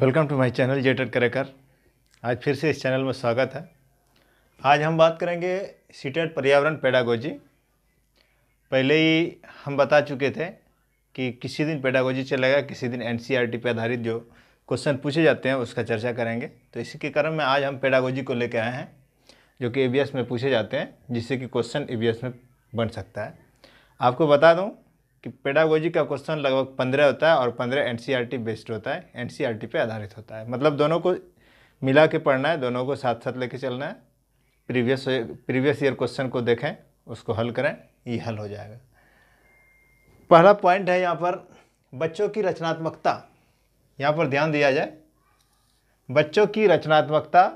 welcome to my channel जेटर करेकर आज फिर से इस चैनल में स्वागत है आज हम बात करेंगे सीटेट पर्यावरण पेडागोजी पहले ही हम बता चुके थे कि किसी दिन पेडागोजी चलेगा किसी दिन एनसीईआरटी e पर आधारित जो क्वेश्चन पूछे जाते हैं उसका चर्चा करेंगे तो इसी के क्रम में आज हम पेडागोजी को लेकर आए हैं जो कि ए में पूछे जाते हैं जिससे कि क्वेश्चन ए में बन सकता है आपको बता दूँ कि पेडागोजी का क्वेश्चन लगभग पंद्रह होता है और पंद्रह एन बेस्ड e होता है एन सी e आधारित होता है मतलब दोनों को मिला के पढ़ना है दोनों को साथ साथ लेके चलना है प्रीवियस प्रीवियस ईयर क्वेश्चन को देखें उसको हल करें ये हल हो जाएगा पहला पॉइंट है यहाँ पर बच्चों की रचनात्मकता यहाँ पर ध्यान दिया जाए बच्चों की रचनात्मकता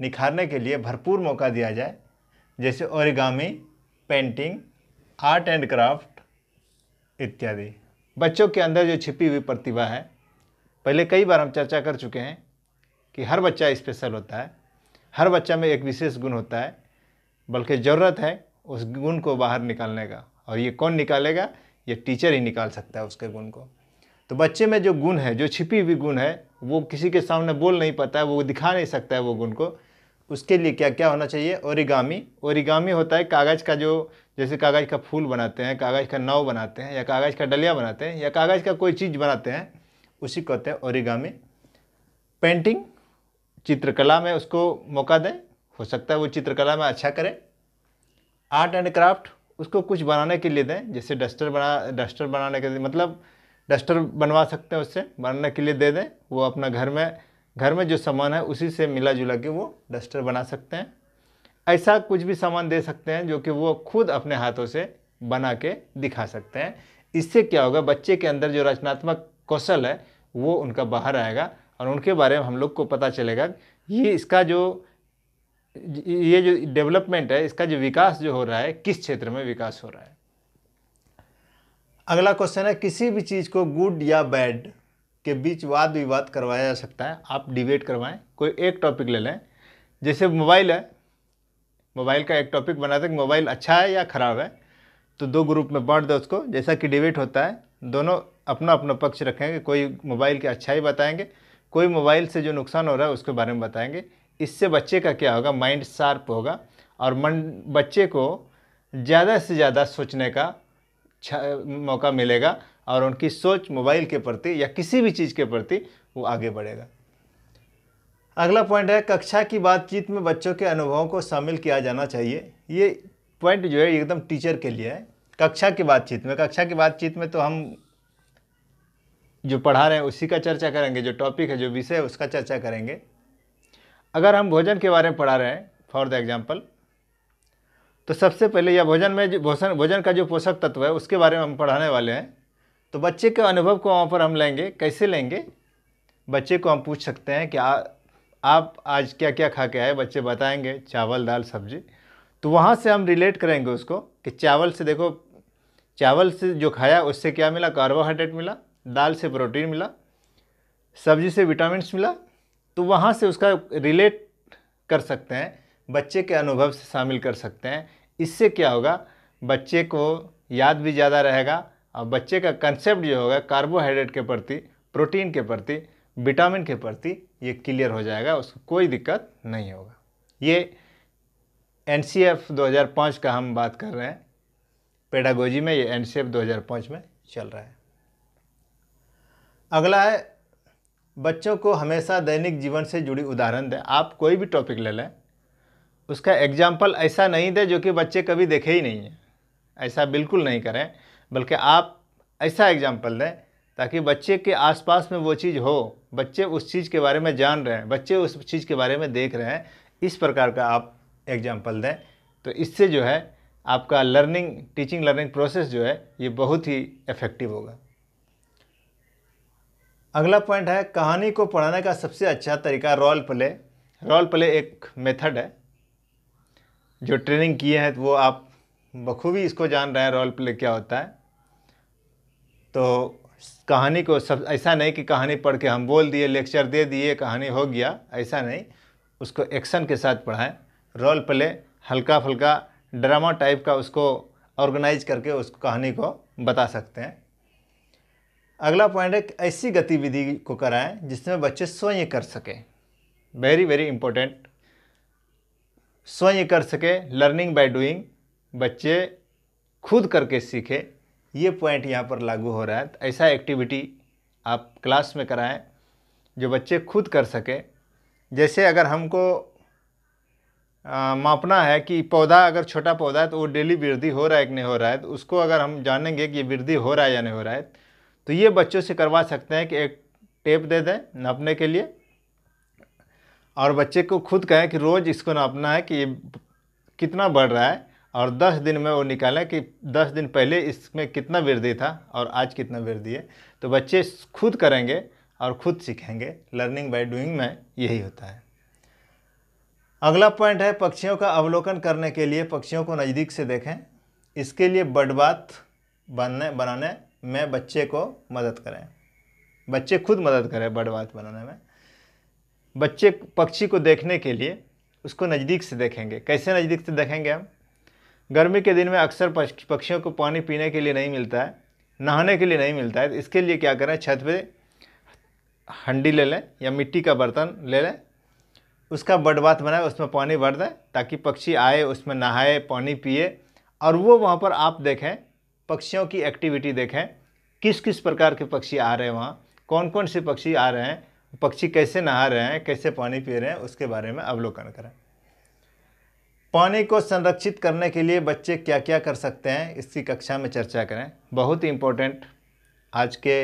निखारने के लिए भरपूर मौका दिया जाए जैसे origami painting art and craft इत्यादि बच्चों के अंदर जो छिपी हुई प्रतिभा है पहले कई बार हम चर्चा कर चुके हैं कि हर बच्चा स्पेशल होता है हर बच्चा में एक विशेष गुण होता है बल्कि ज़रूरत है उस गुण को बाहर निकालने का और ये कौन निकालेगा ये टीचर ही निकाल सकता है उसके गुण को तो बच्चे में जो गुण है जो छिपी हुई गुण है वो किसी के सामने बोल नहीं पाता है वो दिखा नहीं सकता है वो गुण को उसके लिए क्या क्या होना चाहिए ओरिगामी ओरिगामी होता है कागज़ का जो जैसे कागज़ का फूल बनाते हैं कागज़ का नाव बनाते हैं या कागज़ का डलिया बनाते हैं या कागज़ का कोई चीज़ बनाते हैं उसी को कहते हैं ओरिगामी पेंटिंग चित्रकला में उसको मौका दें हो सकता है वो चित्रकला में अच्छा करें आर्ट एंड क्राफ्ट उसको कुछ बनाने के लिए दें जैसे डस्टर बना डस्टर बनाने के लिए मतलब डस्टर बनवा सकते हैं उससे बनाने के लिए दे दें वो अपना घर में घर में जो सामान है उसी से मिला जुला के वो डस्टर बना सकते हैं ऐसा कुछ भी सामान दे सकते हैं जो कि वो खुद अपने हाथों से बना के दिखा सकते हैं इससे क्या होगा बच्चे के अंदर जो रचनात्मक कौशल है वो उनका बाहर आएगा और उनके बारे में हम लोग को पता चलेगा ये इसका जो ये जो डेवलपमेंट है इसका जो विकास जो हो रहा है किस क्षेत्र में विकास हो रहा है अगला क्वेश्चन है किसी भी चीज़ को गुड या बैड के बीच वाद विवाद करवाया जा सकता है आप डिबेट करवाएं कोई एक टॉपिक ले लें जैसे मोबाइल है मोबाइल का एक टॉपिक बनाते हैं मोबाइल अच्छा है या ख़राब है तो दो ग्रुप में बांट दो उसको जैसा कि डिबेट होता है दोनों अपना अपना पक्ष रखेंगे कोई मोबाइल की अच्छाई बताएंगे कोई मोबाइल से जो नुकसान हो रहा है उसके बारे में बताएंगे इससे बच्चे का क्या होगा माइंड शार्प होगा और मन बच्चे को ज़्यादा से ज़्यादा सोचने का मौका मिलेगा और उनकी सोच मोबाइल के प्रति या किसी भी चीज़ के प्रति वो आगे बढ़ेगा अगला पॉइंट है कक्षा की बातचीत में बच्चों के अनुभवों को शामिल किया जाना चाहिए ये पॉइंट जो है एकदम टीचर के लिए है कक्षा की बातचीत में कक्षा की बातचीत में तो हम जो पढ़ा रहे हैं उसी का चर्चा करेंगे जो टॉपिक है जो विषय है उसका चर्चा करेंगे अगर हम भोजन के बारे में पढ़ा रहे हैं फॉर द एग्जाम्पल तो सबसे पहले या भोजन में जो भोजन भोजन का जो पोषक तत्व है उसके बारे में हम पढ़ाने वाले हैं तो बच्चे के अनुभव को वहाँ पर हम लेंगे कैसे लेंगे बच्चे को हम पूछ सकते हैं कि आ, आप आज क्या क्या खा के आए बच्चे बताएंगे चावल दाल सब्जी तो वहाँ से हम रिलेट करेंगे उसको कि चावल से देखो चावल से जो खाया उससे क्या मिला कार्बोहाइड्रेट मिला दाल से प्रोटीन मिला सब्जी से विटामिन मिला तो वहाँ से उसका रिलेट कर सकते हैं बच्चे के अनुभव से शामिल कर सकते हैं इससे क्या होगा बच्चे को याद भी ज़्यादा रहेगा बच्चे का कंसेप्ट जो होगा कार्बोहाइड्रेट के प्रति प्रोटीन के प्रति विटामिन के प्रति ये क्लियर हो जाएगा उसको कोई दिक्कत नहीं होगा ये एन 2005 का हम बात कर रहे हैं पेडागोजी में ये एन 2005 में चल रहा है अगला है बच्चों को हमेशा दैनिक जीवन से जुड़ी उदाहरण दें आप कोई भी टॉपिक ले लें उसका एग्जाम्पल ऐसा नहीं दें जो कि बच्चे कभी देखे ही नहीं हैं ऐसा बिल्कुल नहीं करें बल्कि आप ऐसा एग्ज़ाम्पल दें ताकि बच्चे के आसपास में वो चीज़ हो बच्चे उस चीज़ के बारे में जान रहे हैं बच्चे उस चीज़ के बारे में देख रहे हैं इस प्रकार का आप एग्ज़ाम्पल दें तो इससे जो है आपका लर्निंग टीचिंग लर्निंग प्रोसेस जो है ये बहुत ही इफ़ेक्टिव होगा अगला पॉइंट है कहानी को पढ़ाने का सबसे अच्छा तरीका रोल प्ले रोल प्ले एक मेथड है जो ट्रेनिंग किए हैं तो वो आप बखूबी इसको जान रहे हैं रोल प्ले क्या होता है तो कहानी को सब ऐसा नहीं कि कहानी पढ़ के हम बोल दिए लेक्चर दे दिए कहानी हो गया ऐसा नहीं उसको एक्शन के साथ पढ़ाएं रोल प्ले हल्का फुल्का ड्रामा टाइप का उसको ऑर्गेनाइज करके उस कहानी को बता सकते हैं अगला पॉइंट है ऐसी गतिविधि को कराएं जिसमें बच्चे स्वयं कर सकें वेरी वेरी इंपॉर्टेंट स्वयं कर सके लर्निंग बाय डूइंग बच्चे खुद करके सीखे ये पॉइंट यहाँ पर लागू हो रहा है तो ऐसा एक्टिविटी आप क्लास में कराएं जो बच्चे खुद कर सकें जैसे अगर हमको आ, मापना है कि पौधा अगर छोटा पौधा है तो वो डेली वृद्धि हो रहा है कि नहीं हो रहा है तो उसको अगर हम जानेंगे कि वृद्धि हो रहा है या नहीं हो रहा है तो ये बच्चों से करवा सकते हैं कि एक टेप दे दें नापने के लिए और बच्चे को खुद कहें कि रोज़ इसको नापना है कि ये कितना बढ़ रहा है और 10 दिन में वो निकालें कि 10 दिन पहले इसमें कितना वृद्धि था और आज कितना वृद्धि है तो बच्चे खुद करेंगे और खुद सीखेंगे लर्निंग बाय डूइंग में यही होता है अगला पॉइंट है पक्षियों का अवलोकन करने के लिए पक्षियों को नज़दीक से देखें इसके लिए बडबात बनने बनाने में बच्चे को मदद करें बच्चे खुद मदद करें बडबात बनाने में बच्चे पक्षी को देखने के लिए उसको नज़दीक से देखेंगे कैसे नज़दीक से देखेंगे हम गर्मी के दिन में अक्सर पक्षियों को पानी पीने के लिए नहीं मिलता है नहाने के लिए नहीं मिलता है तो इसके लिए क्या करें छत पे हंडी ले लें या मिट्टी का बर्तन ले लें उसका बडबात बनाए उसमें पानी भर दें ताकि पक्षी आए उसमें नहाए पानी पिए और वो वहाँ पर आप देखें पक्षियों की एक्टिविटी देखें किस किस प्रकार के पक्षी आ रहे हैं वहाँ कौन कौन से पक्षी आ रहे हैं पक्षी कैसे नहा रहे हैं कैसे पानी पी रहे हैं उसके बारे में अवलोकन करें पानी को संरक्षित करने के लिए बच्चे क्या क्या कर सकते हैं इसकी कक्षा में चर्चा करें बहुत ही इम्पोर्टेंट आज के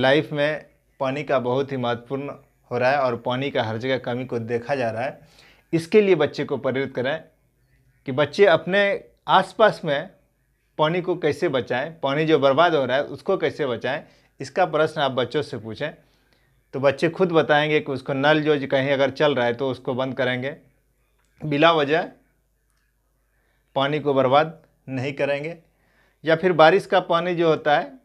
लाइफ में पानी का बहुत ही महत्वपूर्ण हो रहा है और पानी का हर जगह कमी को देखा जा रहा है इसके लिए बच्चे को प्रेरित करें कि बच्चे अपने आसपास में पानी को कैसे बचाएं पानी जो बर्बाद हो रहा है उसको कैसे बचाएं इसका प्रश्न आप बच्चों से पूछें तो बच्चे खुद बताएंगे कि उसको नल जो कहीं अगर चल रहा है तो उसको बंद करेंगे बिला वजह पानी को बर्बाद नहीं करेंगे या फिर बारिश का पानी जो होता है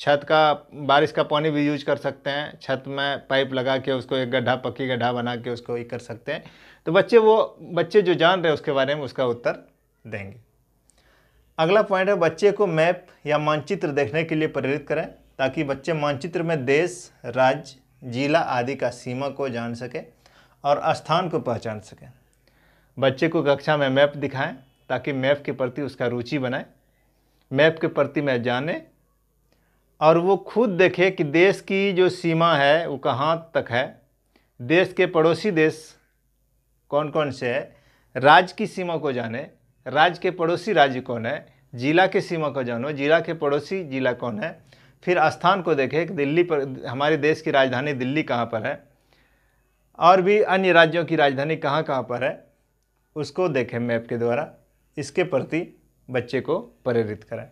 छत का बारिश का पानी भी यूज कर सकते हैं छत में पाइप लगा के उसको एक गड्ढा पक्की गड्ढा बना के उसको ये कर सकते हैं तो बच्चे वो बच्चे जो जान रहे हैं उसके बारे में उसका उत्तर देंगे अगला पॉइंट है बच्चे को मैप या मानचित्र देखने के लिए प्रेरित करें ताकि बच्चे मानचित्र में देश राज्य जिला आदि का सीमा को जान सकें और स्थान को पहचान सकें बच्चे को कक्षा में मैप दिखाएं ताकि मैप के प्रति उसका रुचि बनाए मैप के प्रति मैं जाने और वो खुद देखे कि देश की जो सीमा है वो कहाँ तक है देश के पड़ोसी देश कौन कौन से है राज्य की सीमा को जाने राज्य के पड़ोसी राज्य कौन है जिला के सीमा को जानो जिला के पड़ोसी जिला कौन है फिर स्थान को देखें कि दिल्ली पर हमारे देश की राजधानी दिल्ली कहाँ पर है और भी अन्य राज्यों की राजधानी कहाँ कहाँ पर है उसको देखें मैप के द्वारा इसके प्रति बच्चे को प्रेरित करें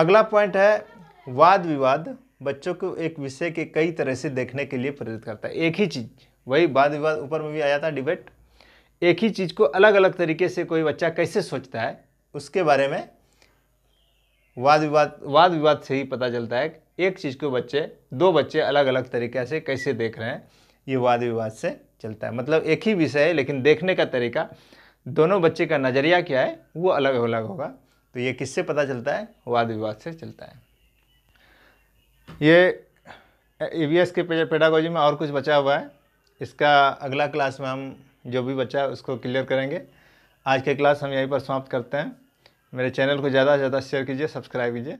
अगला पॉइंट है वाद विवाद बच्चों को एक विषय के कई तरह से देखने के लिए प्रेरित करता है एक ही चीज़ वही वाद विवाद ऊपर में भी आया था डिबेट एक ही चीज़ को अलग अलग तरीके से कोई बच्चा कैसे सोचता है उसके बारे में वाद विवाद वाद विवाद से ही पता चलता है एक चीज़ को बच्चे दो बच्चे अलग अलग तरीके से कैसे देख रहे हैं ये वाद विवाद से चलता है मतलब एक ही विषय है लेकिन देखने का तरीका दोनों बच्चे का नज़रिया क्या है वो अलग अलग होगा तो ये किससे पता चलता है वाद विवाद से चलता है ये ई के पेडागोजी में और कुछ बचा हुआ है इसका अगला क्लास में हम जो भी बचा है उसको क्लियर करेंगे आज के क्लास हम यहीं पर समाप्त करते हैं मेरे चैनल को ज़्यादा से ज़्यादा शेयर कीजिए सब्सक्राइब कीजिए